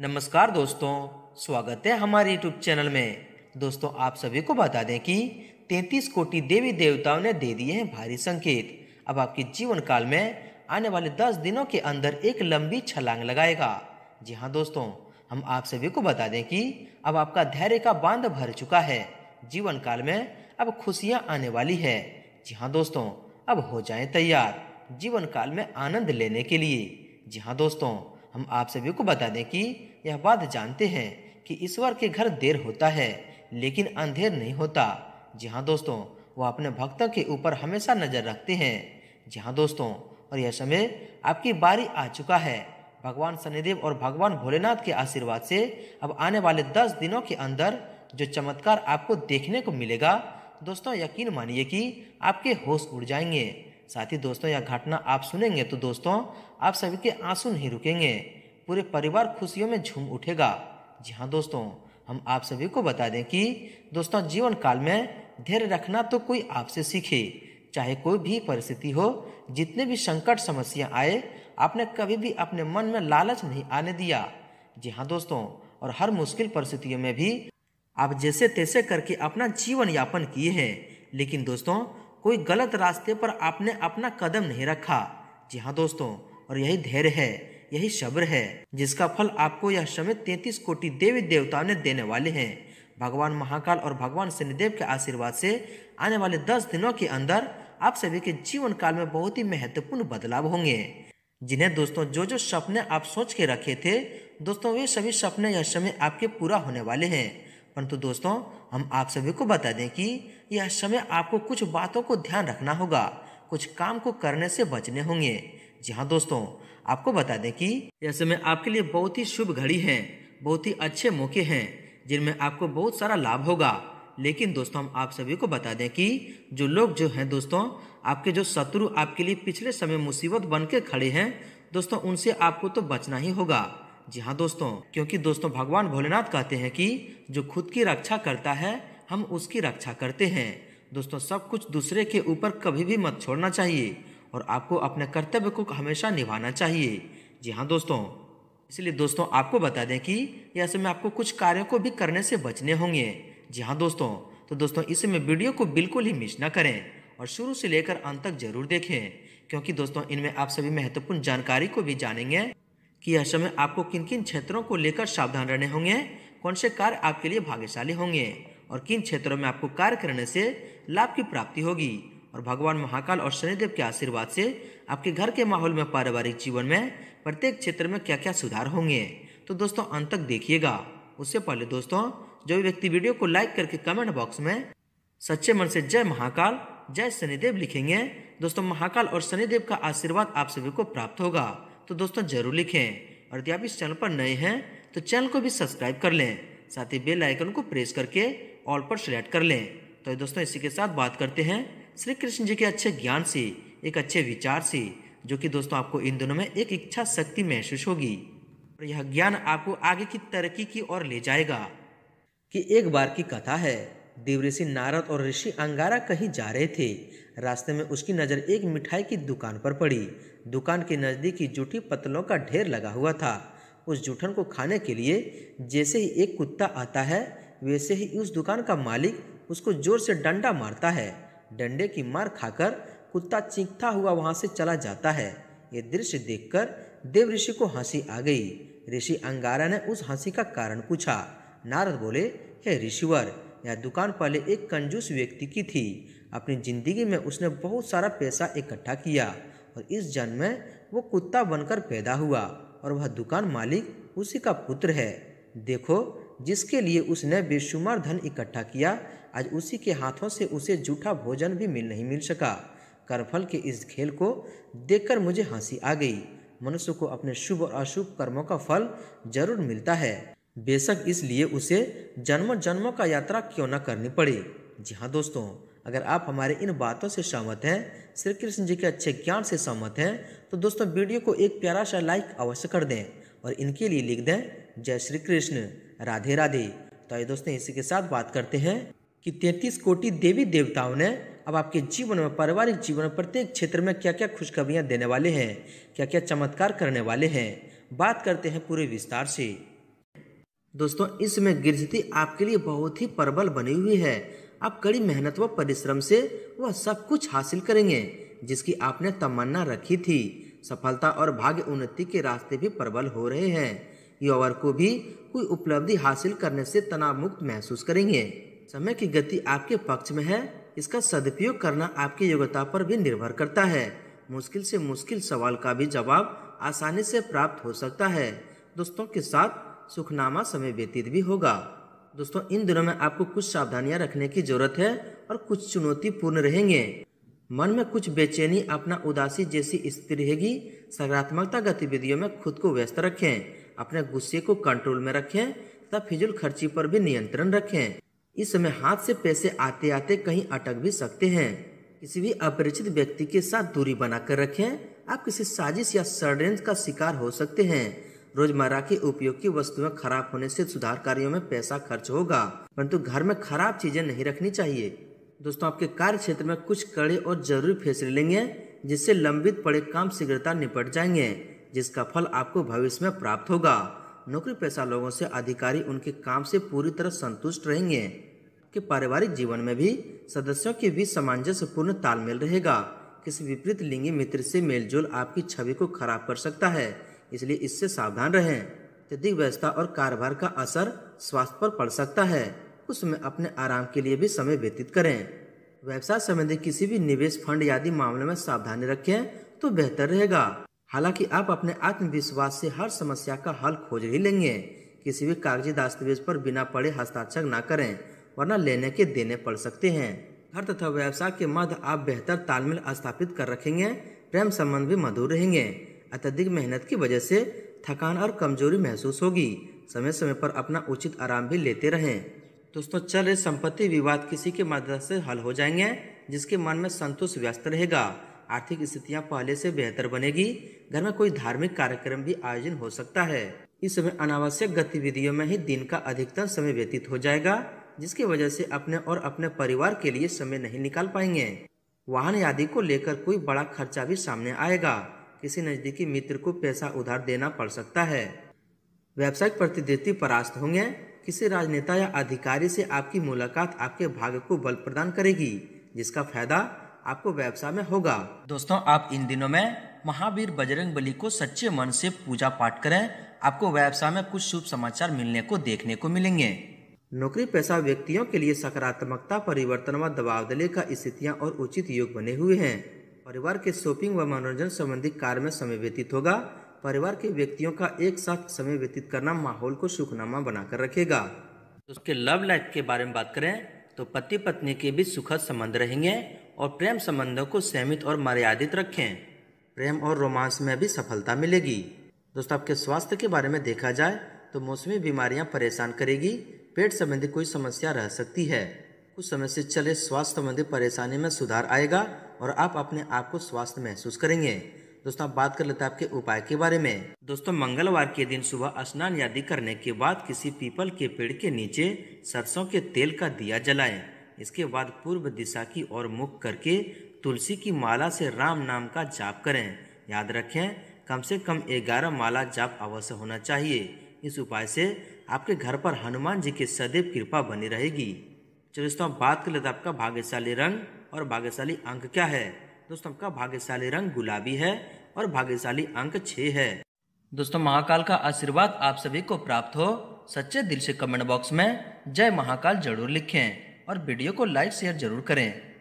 नमस्कार दोस्तों स्वागत है हमारे यूट्यूब चैनल में दोस्तों आप सभी को बता दें कि 33 कोटि देवी देवताओं ने दे दिए हैं भारी संकेत अब आपके जीवन काल में आने वाले 10 दिनों के अंदर एक लंबी छलांग लगाएगा जी हाँ दोस्तों हम आप सभी को बता दें कि अब आपका धैर्य का बांध भर चुका है जीवन काल में अब खुशियाँ आने वाली है जी हाँ दोस्तों अब हो जाए तैयार जीवन काल में आनंद लेने के लिए जी हाँ दोस्तों हम आप सभी को बता दें कि यह बात जानते हैं कि ईश्वर के घर देर होता है लेकिन अंधेर नहीं होता जी हाँ दोस्तों वह अपने भक्तों के ऊपर हमेशा नज़र रखते हैं जी हाँ दोस्तों और यह समय आपकी बारी आ चुका है भगवान शनिदेव और भगवान भोलेनाथ के आशीर्वाद से अब आने वाले दस दिनों के अंदर जो चमत्कार आपको देखने को मिलेगा दोस्तों यकीन मानिए कि आपके होश उड़ जाएंगे साथ ही दोस्तों यह घटना आप सुनेंगे तो दोस्तों आप सभी के आंसू नहीं रुकेंगे पूरे परिवार खुशियों में झूम उठेगा जी हाँ दोस्तों हम आप सभी को बता दें कि दोस्तों जीवन काल में धैर्य रखना तो कोई आपसे सीखे चाहे कोई भी परिस्थिति हो जितने भी संकट समस्या आए आपने कभी भी अपने मन में लालच नहीं आने दिया जी हाँ दोस्तों और हर मुश्किल परिस्थितियों में भी आप जैसे तैसे करके अपना जीवन यापन किए हैं लेकिन दोस्तों कोई गलत रास्ते पर आपने अपना कदम नहीं रखा जी हाँ दोस्तों और यही धैर्य है यही शब्र है जिसका फल आपको यह समय तैतीस कोटि देवी देवताओं ने देने वाले हैं भगवान महाकाल और भगवान शनिदेव के आशीर्वाद से आने वाले दस दिनों के अंदर आप सभी के जीवन काल में बहुत ही महत्वपूर्ण बदलाव होंगे जिन्हें दोस्तों जो जो सपने आप सोच के रखे थे दोस्तों वे सभी सपने यह समय आपके पूरा होने वाले हैं परंतु दोस्तों हम आप सभी को बता दें कि यह समय आपको कुछ बातों को ध्यान रखना होगा कुछ काम को करने से बचने होंगे जी हाँ दोस्तों आपको बता दें कि यह समय आपके लिए बहुत ही शुभ घड़ी है बहुत ही अच्छे मौके हैं जिनमें आपको बहुत सारा लाभ होगा लेकिन दोस्तों हम आप सभी को बता दें कि जो लोग जो हैं दोस्तों आपके जो शत्रु आपके लिए पिछले समय मुसीबत बन के खड़े हैं दोस्तों उनसे आपको तो बचना ही होगा जी हाँ दोस्तों क्योंकि दोस्तों भगवान भोलेनाथ कहते हैं कि जो खुद की रक्षा करता है हम उसकी रक्षा करते हैं दोस्तों सब कुछ दूसरे के ऊपर कभी भी मत छोड़ना चाहिए और आपको अपने कर्तव्य को हमेशा निभाना चाहिए जी हाँ दोस्तों इसलिए दोस्तों आपको बता दें कि यह समय आपको कुछ कार्यों को भी करने से बचने होंगे जी हाँ दोस्तों तो दोस्तों इसमें वीडियो को बिल्कुल ही मिस ना करें और शुरू से लेकर अंत तक जरूर देखें क्योंकि दोस्तों इनमें आप सभी महत्वपूर्ण जानकारी को भी जानेंगे कि यह समय आपको किन किन क्षेत्रों को लेकर सावधान रहने होंगे कौन से कार्य आपके लिए भाग्यशाली होंगे और किन क्षेत्रों में आपको कार्य करने से लाभ की प्राप्ति होगी और भगवान महाकाल और शनिदेव के आशीर्वाद से आपके घर के माहौल में पारिवारिक जीवन में प्रत्येक क्षेत्र में क्या क्या सुधार होंगे तो दोस्तों अंत तक देखिएगा उससे पहले दोस्तों जो भी व्यक्ति वीडियो को लाइक करके कमेंट बॉक्स में सच्चे मन से जय महाकाल जय शनिदेव लिखेंगे दोस्तों महाकाल और शनिदेव का आशीर्वाद आप सभी को प्राप्त होगा तो दोस्तों जरूर लिखें और यदि आप इस चैनल पर नए हैं तो चैनल को भी सब्सक्राइब कर लें साथ ही बेल आइकन को प्रेस करके ऑल पर सेलेक्ट कर लें तो दोस्तों इसी के साथ बात करते हैं श्री कृष्ण जी के अच्छे ज्ञान से एक अच्छे विचार से जो कि दोस्तों आपको इन दोनों में एक इच्छा शक्ति महसूस होगी और यह ज्ञान आपको आगे की तरक्की की ओर ले जाएगा कि एक बार की कथा है देव ऋषि नारद और ऋषि अंगारा कहीं जा रहे थे रास्ते में उसकी नज़र एक मिठाई की दुकान पर पड़ी दुकान के नज़दीक ही जूठी पतलों का ढेर लगा हुआ था उस जूठन को खाने के लिए जैसे ही एक कुत्ता आता है वैसे ही उस दुकान का मालिक उसको जोर से डंडा मारता है डंडे की मार खाकर कुत्ता चीखता हुआ वहाँ से चला जाता है ये दृश्य देखकर देव ऋषि को हंसी आ गई ऋषि अंगारा ने उस हंसी का कारण पूछा नारद बोले हे ऋषिवर यह दुकान पहले एक कंजूस व्यक्ति की थी अपनी जिंदगी में उसने बहुत सारा पैसा इकट्ठा किया और इस जन्म में वो कुत्ता बनकर पैदा हुआ और वह दुकान मालिक उसी का पुत्र है देखो जिसके लिए उसने बेशुमार धन इकट्ठा किया आज उसी के हाथों से उसे जूठा भोजन भी मिल नहीं मिल सका करफल के इस खेल को देखकर मुझे हंसी आ गई मनुष्य को अपने शुभ और अशुभ कर्मों का फल जरूर मिलता है बेशक इसलिए उसे जन्म जन्मों का यात्रा क्यों न करनी पड़े जी हाँ दोस्तों अगर आप हमारे इन बातों से सहमत हैं श्री कृष्ण जी के अच्छे ज्ञान से सहमत हैं तो दोस्तों वीडियो को एक प्यारा सा लाइक अवश्य कर दें और इनके लिए लिख दें जय श्री कृष्ण राधे राधे तो आइए दोस्तों इसी के साथ बात करते हैं कि तैंतीस कोटि देवी देवताओं ने अब आपके जीवन में पारिवारिक जीवन में प्रत्येक क्षेत्र में क्या क्या खुशखबरियाँ देने वाले हैं क्या क्या चमत्कार करने वाले हैं बात करते हैं पूरे विस्तार से दोस्तों इसमें गृहस्थी आपके लिए बहुत ही प्रबल बनी हुई है आप कड़ी मेहनत व परिश्रम से वह सब कुछ हासिल करेंगे जिसकी आपने तमन्ना रखी थी सफलता और भाग्य उन्नति के रास्ते भी प्रबल हो रहे हैं युवर को भी कोई उपलब्धि हासिल करने से तनाव मुक्त महसूस करेंगे समय की गति आपके पक्ष में है इसका सदुपयोग करना आपकी योग्यता पर भी निर्भर करता है मुश्किल से मुश्किल सवाल का भी जवाब आसानी से प्राप्त हो सकता है दोस्तों के साथ सुखनामा समय व्यतीत भी होगा दोस्तों इन दिनों में आपको कुछ सावधानियां रखने की ज़रूरत है और कुछ चुनौतीपूर्ण रहेंगे मन में कुछ बेचैनी अपना उदासी जैसी स्थिति रहेगी सकारात्मकता गतिविधियों में खुद को व्यस्त रखें अपने गुस्से को कंट्रोल में रखें तथा फिजुल खर्ची पर भी नियंत्रण रखें इस समय हाथ से पैसे आते आते कहीं अटक भी सकते हैं किसी भी अपरिचित व्यक्ति के साथ दूरी बनाकर रखें आप किसी साजिश या षडयंत्र का शिकार हो सकते हैं रोजमर्रा के उपयोग की वस्तुएं खराब होने से सुधार कार्यों में पैसा खर्च होगा परंतु घर में खराब चीजें नहीं रखनी चाहिए दोस्तों आपके कार्य क्षेत्र में कुछ कड़े और जरूरी फैसले लेंगे जिससे लंबित पड़े काम शीघ्रता निपट जाएंगे जिसका फल आपको भविष्य में प्राप्त होगा नौकरी पैसा लोगों से अधिकारी उनके काम से पूरी तरह संतुष्ट रहेंगे आपके पारिवारिक जीवन में भी सदस्यों के बीच सामंजस्यपूर्ण तालमेल रहेगा किसी विपरीत लिंगी मित्र से मेलजोल आपकी छवि को खराब कर सकता है इसलिए इससे सावधान रहें अत्यधिक व्यस्तता और कारोबार का असर स्वास्थ्य पर पड़ सकता है उसमें अपने आराम के लिए भी समय व्यतीत करें व्यवसाय संबंधी किसी भी निवेश फंड आदि मामले में सावधानी रखें तो बेहतर रहेगा हालांकि आप अपने आत्मविश्वास से हर समस्या का हल खोज ही लेंगे किसी भी कागजी दस्तावेज पर बिना पड़े हस्ताक्षर न करें वरना लेने के देने पड़ सकते हैं घर तथा व्यवसाय के मध्य आप बेहतर तालमेल स्थापित कर रखेंगे प्रेम संबंध भी मधुर रहेंगे अत्यधिक मेहनत की वजह से थकान और कमजोरी महसूस होगी समय समय पर अपना उचित आराम भी लेते रहें दोस्तों चल रहे संपत्ति विवाद किसी के मदद से हल हो जाएंगे जिसके मन में संतोष व्यस्त रहेगा आर्थिक स्थितियां पहले से बेहतर बनेगी घर में कोई धार्मिक कार्यक्रम भी आयोजन हो सकता है इस समय अनावश्यक गतिविधियों में ही दिन का अधिकतर समय व्यतीत हो जाएगा जिसकी वजह से अपने और अपने परिवार के लिए समय नहीं निकाल पाएंगे वाहन आदि को लेकर कोई बड़ा खर्चा भी सामने आएगा किसी नज़दीकी मित्र को पैसा उधार देना पड़ सकता है व्यावसायिक प्रतिद्वंदी परास्त होंगे किसी राजनेता या अधिकारी से आपकी मुलाकात आपके भाग्य को बल प्रदान करेगी जिसका फायदा आपको व्यवसाय में होगा दोस्तों आप इन दिनों में महावीर बजरंग बली को सच्चे मन से पूजा पाठ करें आपको व्यवसाय में कुछ शुभ समाचार मिलने को देखने को मिलेंगे नौकरी पैसा व्यक्तियों के लिए सकारात्मकता परिवर्तन व दबाव दले का स्थितियाँ और उचित योग बने हुए हैं परिवार के शॉपिंग व मनोरंजन संबंधी कार्य में समय व्यतीत होगा परिवार के व्यक्तियों का एक साथ समय व्यतीत करना माहौल को सुखनामा बनाकर रखेगा उसके लव लाइफ के बारे में बात करें तो पति पत्नी के बीच सुखद संबंध रहेंगे और प्रेम संबंधों को सीमित और मर्यादित रखें प्रेम और रोमांस में भी सफलता मिलेगी दोस्तों आपके स्वास्थ्य के बारे में देखा जाए तो मौसमी बीमारियां परेशान करेगी पेट संबंधी कोई समस्या रह सकती है कुछ समय से चले स्वास्थ्य संबंधी परेशानी में सुधार आएगा और आप अपने आप को स्वास्थ्य महसूस करेंगे दोस्तों आप बात कर लेते हैं आपके उपाय के बारे में दोस्तों मंगलवार के दिन सुबह स्नान आदि करने के बाद किसी पीपल के पेड़ के नीचे सरसों के तेल का दिया जलाएं इसके बाद पूर्व दिशा की ओर मुख करके तुलसी की माला से राम नाम का जाप करें याद रखें कम से कम ग्यारह माला जाप अवश्य होना चाहिए इस उपाय से आपके घर पर हनुमान जी की सदैव कृपा बनी रहेगी चलिए दोस्तों अब बात कर लेते हैं आपका भाग्यशाली रंग और भाग्यशाली अंक क्या है दोस्तों आपका भाग्यशाली रंग गुलाबी है और भाग्यशाली अंक छः है दोस्तों महाकाल का आशीर्वाद आप सभी को प्राप्त हो सच्चे दिल से कमेंट बॉक्स में जय महाकाल जरूर लिखें और वीडियो को लाइक शेयर जरूर करें